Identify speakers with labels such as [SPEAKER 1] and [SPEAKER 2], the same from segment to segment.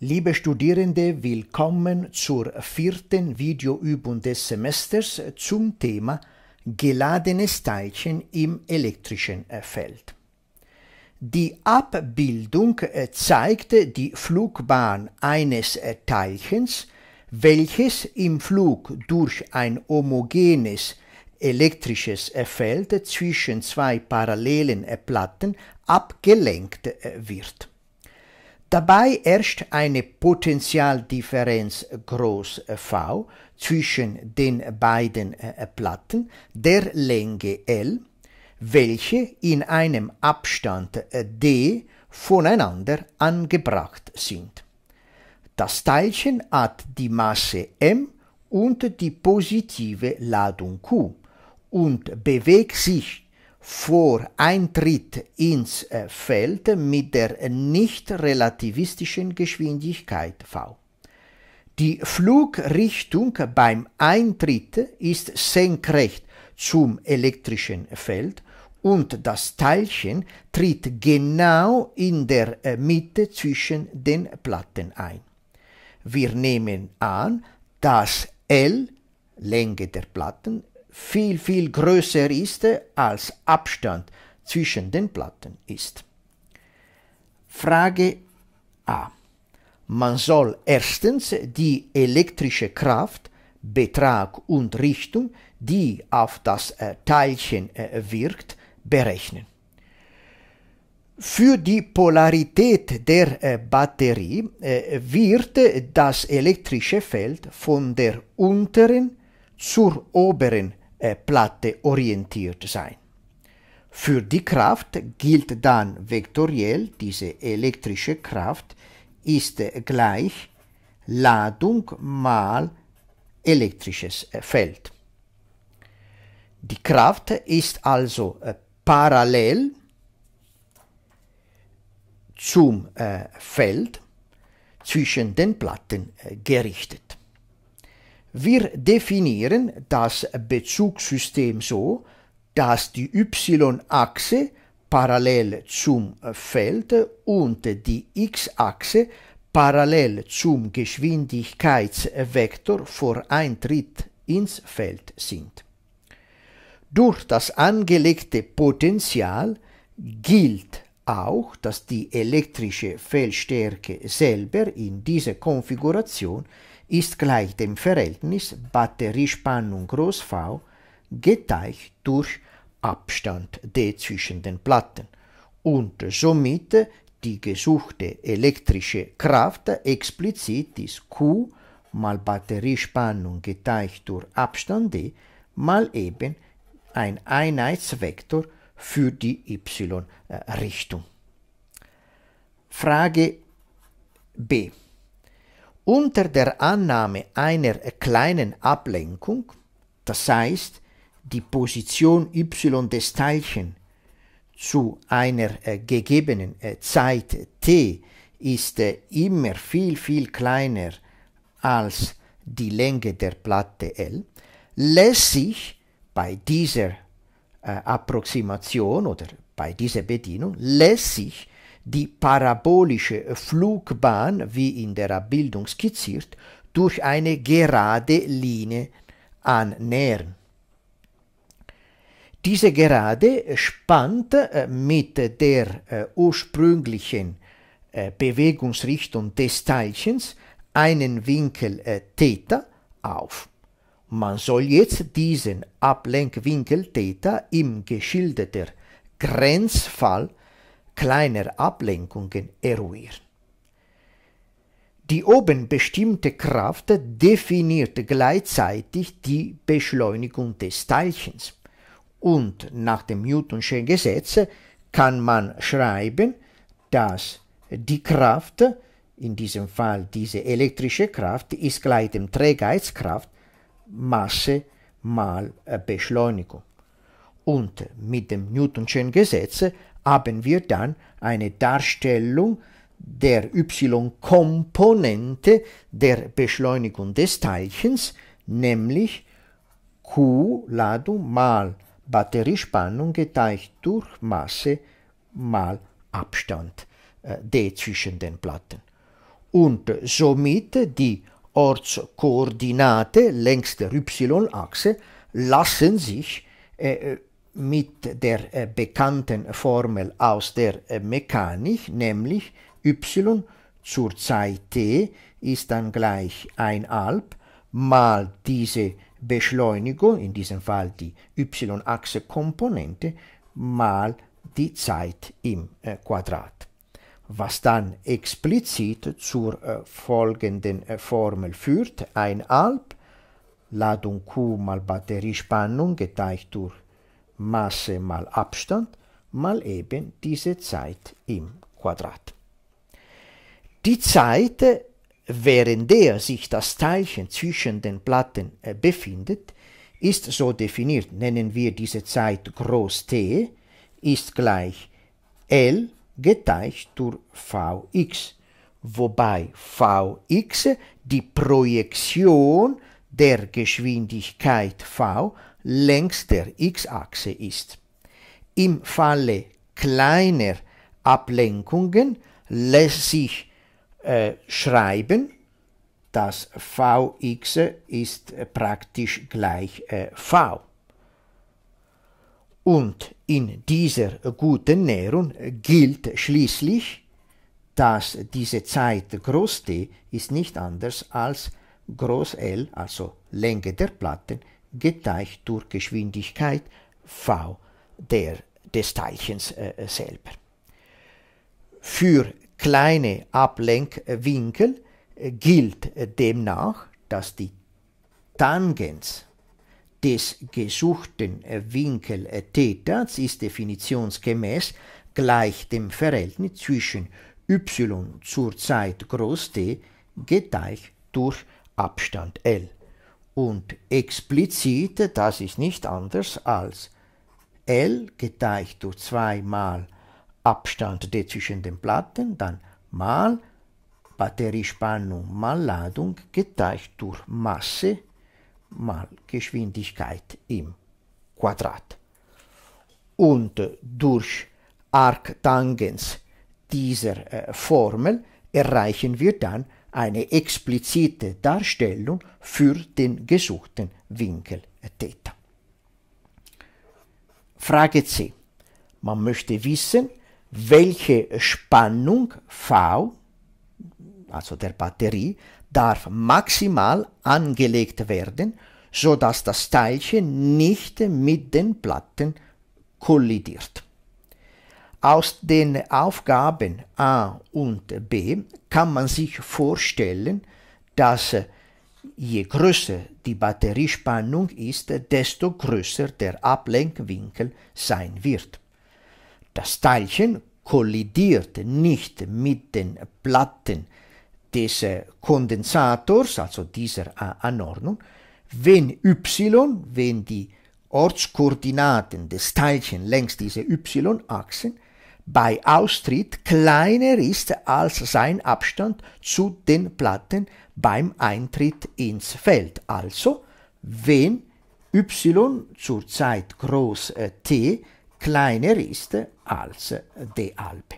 [SPEAKER 1] Liebe Studierende, willkommen zur vierten Videoübung des Semesters zum Thema Geladenes Teilchen im elektrischen äh, Feld. Die Abbildung äh, zeigt die Flugbahn eines äh, Teilchens, welches im Flug durch ein homogenes elektrisches Feld zwischen zwei parallelen Platten abgelenkt wird. Dabei herrscht eine Potentialdifferenz groß äh, V zwischen den beiden äh, äh, Platten der Länge L, welche in einem Abstand d voneinander angebracht sind. Das Teilchen hat die Masse m und die positive Ladung q und bewegt sich vor Eintritt ins äh, Feld mit der nicht relativistischen Geschwindigkeit v. Die Flugrichtung beim Eintritt ist senkrecht zum elektrischen Feld und das Teilchen tritt genau in der äh, Mitte zwischen den Platten ein. Wir nehmen an, dass L, Länge der Platten, viel, viel größer ist, als Abstand zwischen den Platten ist. Frage A. Man soll erstens die elektrische Kraft, Betrag und Richtung, die auf das äh, Teilchen äh, wirkt, berechnen. Für die Polarität der äh, Batterie wird das elektrische Feld von der unteren zur oberen äh, Platte orientiert sein. Für die Kraft gilt dann vektoriell, diese elektrische Kraft ist gleich Ladung mal elektrisches äh, Feld. Die Kraft ist also äh, parallel zum Feld zwischen den Platten gerichtet. Wir definieren das Bezugssystem so, dass die y-Achse parallel zum Feld und die x-Achse parallel zum Geschwindigkeitsvektor vor Eintritt ins Feld sind. Durch das angelegte Potential gilt auch, dass die elektrische Feldstärke selber in dieser Konfiguration ist gleich dem Verhältnis Batteriespannung groß V geteilt durch Abstand d zwischen den Platten und somit die gesuchte elektrische Kraft explizit ist Q mal Batteriespannung geteilt durch Abstand d mal eben ein Einheitsvektor für die y-Richtung. Frage B unter der Annahme einer kleinen Ablenkung, das heißt die Position y des Teilchen zu einer äh, gegebenen äh, Zeit t ist äh, immer viel, viel kleiner als die Länge der Platte L, lässt sich bei dieser Approximation oder bei dieser Bedienung lässt sich die parabolische Flugbahn, wie in der Abbildung skizziert, durch eine gerade Linie annähern. Diese Gerade spannt äh, mit der äh, ursprünglichen äh, Bewegungsrichtung des Teilchens einen Winkel θ auf. Man soll jetzt diesen Ablenkwinkel θ im geschilderten Grenzfall kleiner Ablenkungen eruieren. Die oben bestimmte Kraft definiert gleichzeitig die Beschleunigung des Teilchens. Und nach dem Newtonschen Gesetz kann man schreiben, dass die Kraft, in diesem Fall diese elektrische Kraft, ist gleich dem Trägheitskraft Masse mal äh, Beschleunigung. Und mit dem Newtonschen Gesetz haben wir dann eine Darstellung der y-Komponente der Beschleunigung des Teilchens, nämlich Q Ladung mal Batteriespannung geteilt durch Masse mal Abstand äh, d zwischen den Platten. Und somit die Ortskoordinate längs der y-Achse lassen sich äh, äh mit der äh, bekannten Formel aus der äh, Mechanik, nämlich y zur Zeit t ist dann gleich 1,5 mal diese Beschleunigung, in diesem Fall die y-Achse-Komponente, mal die Zeit im äh, Quadrat, was dann explizit zur äh, folgenden äh, Formel führt, 1,5 Ladung Q mal Batteriespannung geteilt durch Masse mal Abstand mal eben diese Zeit im Quadrat. Die Zeit, äh, während der sich das Teilchen zwischen den Platten äh, befindet, ist so definiert, nennen wir diese Zeit groß T, ist gleich L geteilt durch Vx, wobei Vx die Projektion der Geschwindigkeit V längs der x-Achse ist. Im Falle kleiner Ablenkungen lässt sich äh, schreiben, dass Vx ist praktisch gleich äh, V. Und in dieser guten Näherung gilt schließlich, dass diese Zeit Groß D ist nicht anders als Groß L, also Länge der Platten, geteilt durch Geschwindigkeit v der, des Teilchens äh, äh selber. Für kleine Ablenkwinkel äh, gilt äh, demnach, dass die Tangens des gesuchten Winkel θ ist definitionsgemäß gleich dem Verhältnis zwischen y zur Zeit groß t geteilt durch Abstand L. Und explizit, das ist nicht anders als L geteilt durch 2 mal Abstand D zwischen den Platten, dann mal Batteriespannung mal Ladung geteilt durch Masse mal Geschwindigkeit im Quadrat. Und durch Arctangens dieser äh, Formel erreichen wir dann eine explizite Darstellung für den gesuchten Winkel Theta. Frage C. Man möchte wissen, welche Spannung V, also der Batterie, darf maximal angelegt werden, sodass das Teilchen nicht mit den Platten kollidiert. Aus den Aufgaben A und B kann man sich vorstellen, dass je größer die Batteriespannung ist, desto größer der Ablenkwinkel sein wird. Das Teilchen kollidiert nicht mit den Platten des äh, Kondensators, also dieser äh, Anordnung, wenn y, wenn die Ortskoordinaten des Teilchen längs dieser y-Achsen bei Austritt kleiner ist als sein Abstand zu den Platten beim Eintritt ins Feld. Also, wenn y zur Zeit groß äh, t kleiner ist als äh, d Albe.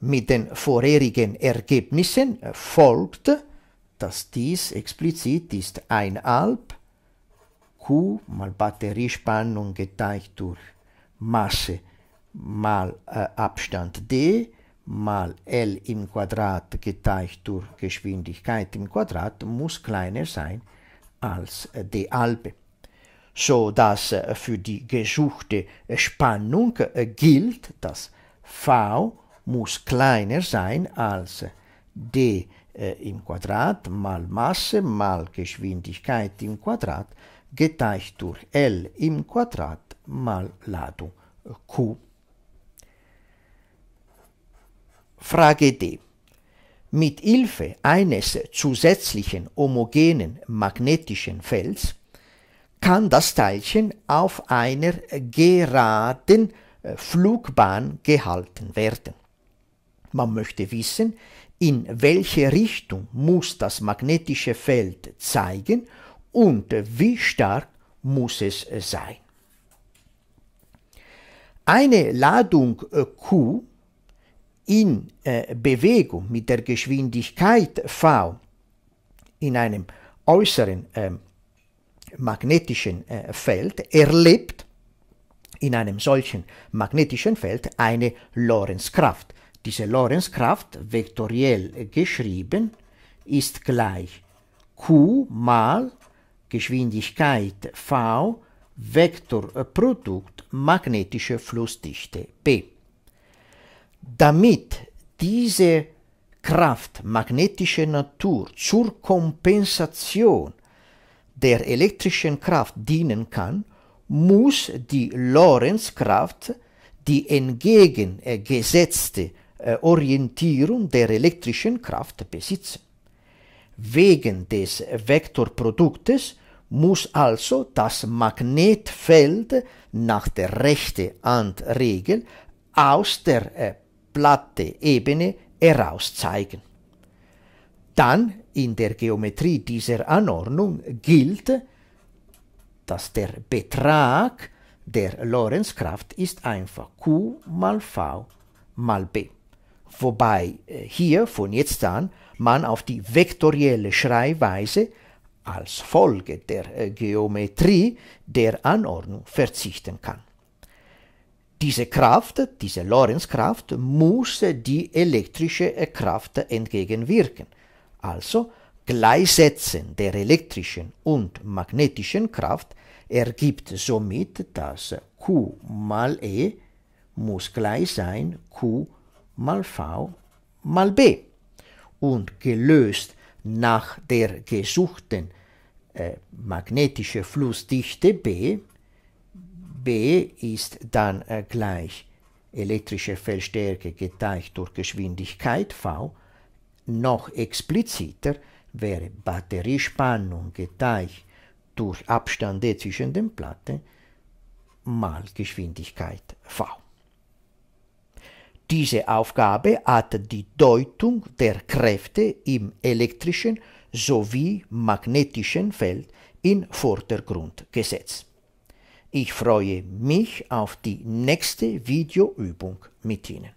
[SPEAKER 1] Mit den vorherigen Ergebnissen äh, folgt, dass dies explizit ist ein Alb, Q mal Batteriespannung geteilt durch Masse mal äh, Abstand d mal L im Quadrat geteilt durch Geschwindigkeit im Quadrat muss kleiner sein als äh, d Albe, so dass äh, für die gesuchte äh, Spannung gilt, dass V muss kleiner sein als D im Quadrat mal Masse mal Geschwindigkeit im Quadrat geteilt durch L im Quadrat mal Ladung Q. Frage D. Mit Hilfe eines zusätzlichen homogenen magnetischen Felds kann das Teilchen auf einer geraden äh, Flugbahn gehalten werden. Man möchte wissen, in welche Richtung muss das magnetische Feld zeigen und wie stark muss es äh, sein. Eine Ladung äh, Q in äh, Bewegung mit der Geschwindigkeit v in einem äußeren ähm, magnetischen äh, Feld erlebt in einem solchen magnetischen Feld eine Lorentzkraft. Diese Lorentzkraft, vektoriell geschrieben, ist gleich Q mal Geschwindigkeit V Vektorprodukt magnetische Flussdichte B damit diese Kraft magnetischer Natur zur Kompensation der elektrischen Kraft dienen kann, muss die Lorentzkraft, die entgegengesetzte äh, Orientierung der elektrischen Kraft besitzen. Wegen des Vektorproduktes muss also das Magnetfeld nach der rechten Handregel aus der äh, platte Ebene herauszeigen. Dann in der Geometrie dieser Anordnung gilt, dass der Betrag der Lorentzkraft ist einfach Q mal V mal B. Wobei äh, hier von jetzt an man auf die vektorielle Schreibweise als Folge der äh, Geometrie der Anordnung verzichten kann. Diese Kraft, diese Lorentzkraft, muss die elektrische äh, Kraft entgegenwirken. Also Gleichsetzen der elektrischen und magnetischen Kraft ergibt somit, dass Q mal E muss gleich sein Q mal V mal B. Und gelöst nach der gesuchten äh, magnetischen Flussdichte B B ist dann äh, gleich elektrische Feldstärke geteilt durch Geschwindigkeit V. Noch expliziter wäre Batteriespannung geteilt durch Abstand D zwischen den Platten mal Geschwindigkeit V. Diese Aufgabe hat die Deutung der Kräfte im elektrischen sowie magnetischen Feld in Vordergrund gesetzt. Ich freue mich auf die nächste Videoübung mit Ihnen.